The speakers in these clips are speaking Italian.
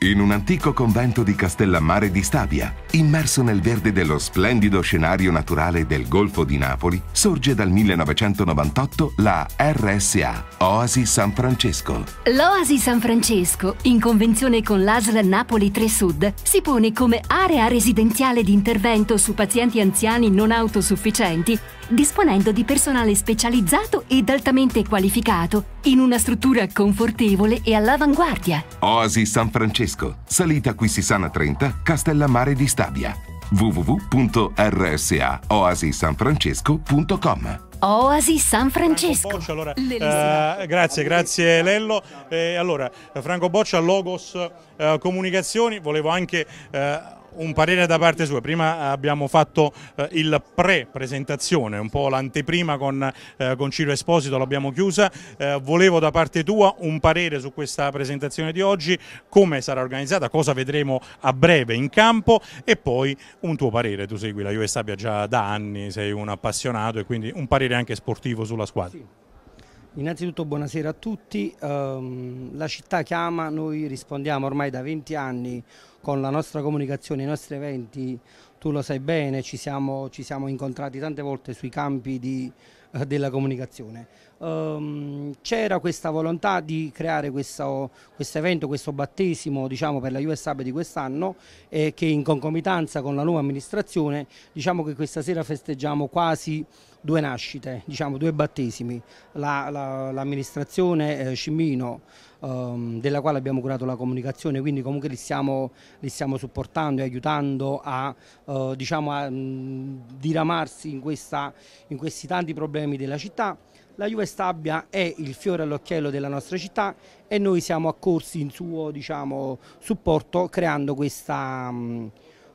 in un antico convento di Castellammare di Stabia, immerso nel verde dello splendido scenario naturale del Golfo di Napoli, sorge dal 1998 la RSA, Oasi San Francesco. L'Oasi San Francesco, in convenzione con l'ASL Napoli 3 Sud, si pone come area residenziale di intervento su pazienti anziani non autosufficienti disponendo di personale specializzato ed altamente qualificato, in una struttura confortevole e all'avanguardia. Oasi San Francesco, salita qui Sisana 30, Castellammare di Stabia, www.rsaoasisanfrancesco.com Oasi San Francesco. Boccia, allora, eh, grazie, grazie Lello. Eh, allora, Franco Boccia, Logos eh, Comunicazioni, volevo anche eh, un parere da parte sua, prima eh, abbiamo fatto eh, il pre-presentazione, un po' l'anteprima con, eh, con, Ciro Esposito, l'abbiamo chiusa, eh, volevo da parte tua un parere su questa presentazione di oggi, come sarà organizzata, cosa vedremo a breve in campo e poi un tuo parere, tu segui la Juve Stabia già da anni, sei un appassionato e quindi un parere anche sportivo sulla squadra. Sì. Innanzitutto buonasera a tutti, ehm, la città chiama, noi rispondiamo ormai da 20 anni con la nostra comunicazione, i nostri eventi, tu lo sai bene, ci siamo, ci siamo incontrati tante volte sui campi di eh, della comunicazione. Um, c'era questa volontà di creare questo, questo evento, questo battesimo diciamo, per la US Hub di quest'anno eh, che in concomitanza con la nuova amministrazione diciamo che questa sera festeggiamo quasi due nascite, diciamo, due battesimi, l'amministrazione la, la, eh, Cimino ehm, della quale abbiamo curato la comunicazione, quindi comunque li stiamo, li stiamo supportando e aiutando a, eh, diciamo, a mh, mm, diramarsi in, questa, in questi tanti problemi problemi della città. La Juve Stabia è il fiore all'occhiello della nostra città e noi siamo accorsi in suo diciamo, supporto creando questa, mm,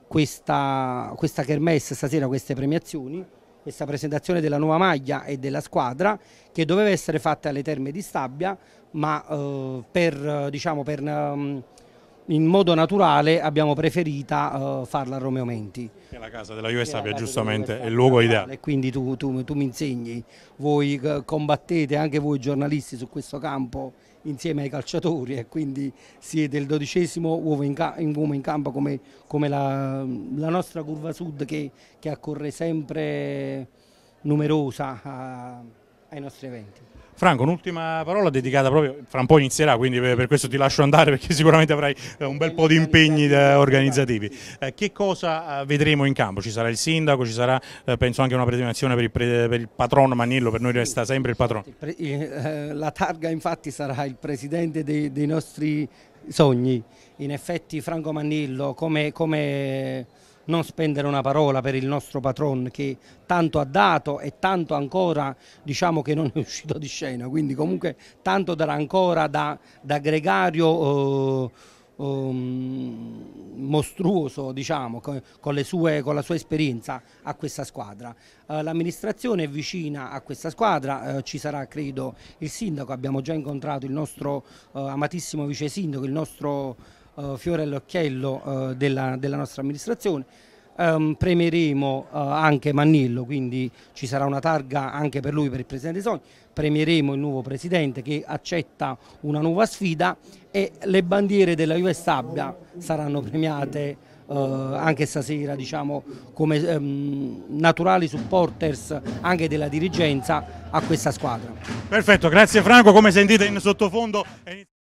questa, questa kermesse stasera, queste premiazioni questa presentazione della nuova maglia e della squadra che doveva essere fatta alle terme di Stabia ma eh, per, diciamo, per um, in modo naturale abbiamo preferito uh, eh, farla a Romeo Menti. Che la casa della Juve Stabia giustamente il luogo ideale. Quindi tu, tu, tu mi insegni, voi eh, combattete anche voi giornalisti su questo campo insieme ai calciatori e eh, quindi siete il dodicesimo uomo in, ca uomo in campo come, come la, la, nostra curva sud che, che accorre sempre numerosa a, ai nostri eventi. Franco, un'ultima parola dedicata proprio, fra un po' inizierà, quindi per, questo ti lascio andare perché sicuramente avrai eh, un bel po' di impegni eh, organizzativi. Eh, che cosa vedremo in campo? Ci sarà il sindaco, ci sarà penso anche una premiazione per il, per il patrono Manillo, per noi resta sempre il patrono. La targa infatti sarà il presidente dei, dei nostri sogni, in effetti Franco Manillo come, come non spendere una parola per il nostro patron che tanto ha dato e tanto ancora diciamo che non è uscito di scena, quindi comunque tanto darà ancora da, da gregario eh, Um, mostruoso diciamo, con, con, sue, con, la sua esperienza a questa squadra. Eh, l'amministrazione è vicina a questa squadra, eh, ci sarà credo il sindaco, abbiamo già incontrato il nostro eh, amatissimo vice sindaco, il nostro eh, fiore all'occhiello eh, della, della, nostra amministrazione. Um, premeremo eh, anche Mannillo, quindi ci sarà una targa anche per lui, per il Presidente Sogni, premeremo il nuovo Presidente che accetta una nuova sfida e le bandiere della Juve Stabia saranno premiate Uh, anche stasera diciamo, come um, naturali supporters anche della dirigenza a questa squadra. Perfetto, grazie Franco, come sentite in sottofondo...